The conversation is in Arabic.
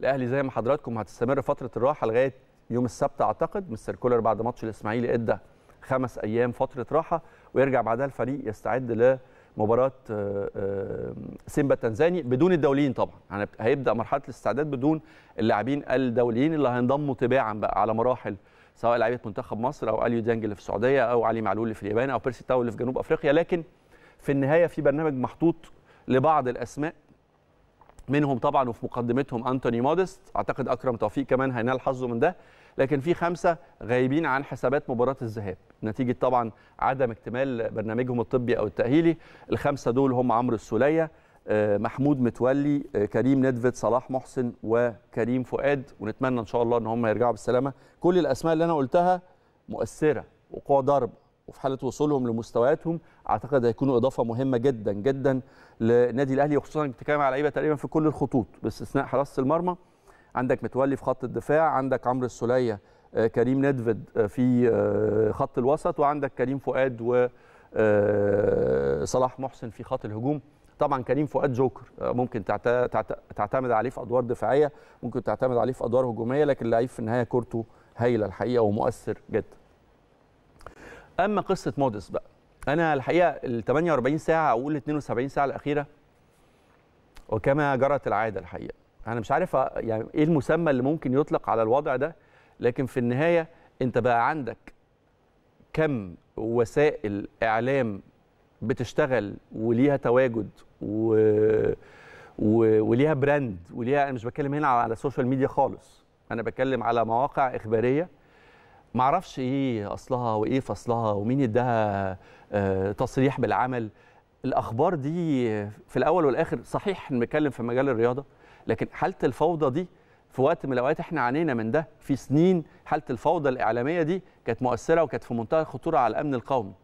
الاهلي زي ما حضراتكم هتستمر فتره الراحه لغايه يوم السبت اعتقد مستر كولر بعد ماتش الاسماعيلي ادى خمس ايام فتره راحه ويرجع بعدها الفريق يستعد لمباراه آه، آه، سيمبا التنزاني بدون الدوليين طبعا يعني هيبدا مرحله الاستعداد بدون اللاعبين الدوليين اللي هينضموا تباعا بقى على مراحل سواء لعيبه منتخب مصر او اليو ديانج اللي في السعوديه او علي معلول اللي في اليابان او بيرسي تاو اللي في جنوب افريقيا لكن في النهايه في برنامج محطوط لبعض الاسماء منهم طبعا وفي مقدمتهم انتوني مودست اعتقد اكرم توفيق كمان هينال حظه من ده لكن في خمسه غايبين عن حسابات مباراه الذهاب نتيجه طبعا عدم اكتمال برنامجهم الطبي او التاهيلي الخمسه دول هم عمرو السوليه آه، محمود متولي آه، كريم ندفت صلاح محسن وكريم فؤاد ونتمنى ان شاء الله ان هم يرجعوا بالسلامه كل الاسماء اللي انا قلتها مؤثره وقوه ضرب وفي حاله وصولهم لمستوياتهم اعتقد هيكونوا اضافه مهمه جدا جدا للنادي الاهلي وخصوصا بتتكلم على لعيبه تقريبا في كل الخطوط باستثناء حراسه المرمى عندك متولي في خط الدفاع عندك عمرو السوليه آه، كريم ندفد آه، في آه، خط الوسط وعندك كريم فؤاد و صلاح محسن في خط الهجوم طبعا كريم فؤاد جوكر ممكن تعتمد عليه في ادوار دفاعيه ممكن تعتمد عليه في ادوار هجوميه لكن لعيب في النهايه كورته هايله الحقيقه ومؤثر جدا اما قصه مودس بقى انا الحقيقه ال 48 ساعه او ال 72 ساعه الاخيره وكما جرت العاده الحقيقه انا مش عارف يعني ايه المسمى اللي ممكن يطلق على الوضع ده لكن في النهايه انت بقى عندك كم وسائل اعلام بتشتغل وليها تواجد و... و... وليها براند وليها انا مش بتكلم هنا على السوشيال ميديا خالص انا بتكلم على مواقع اخباريه معرفش ايه اصلها وايه فصلها ومين اداها آه، تصريح بالعمل الاخبار دي في الاول والاخر صحيح نتكلم في مجال الرياضه لكن حاله الفوضى دي في وقت من الاوقات احنا عانينا من ده في سنين حاله الفوضى الاعلاميه دي كانت مؤثره وكانت في منتهى الخطوره على الامن القومي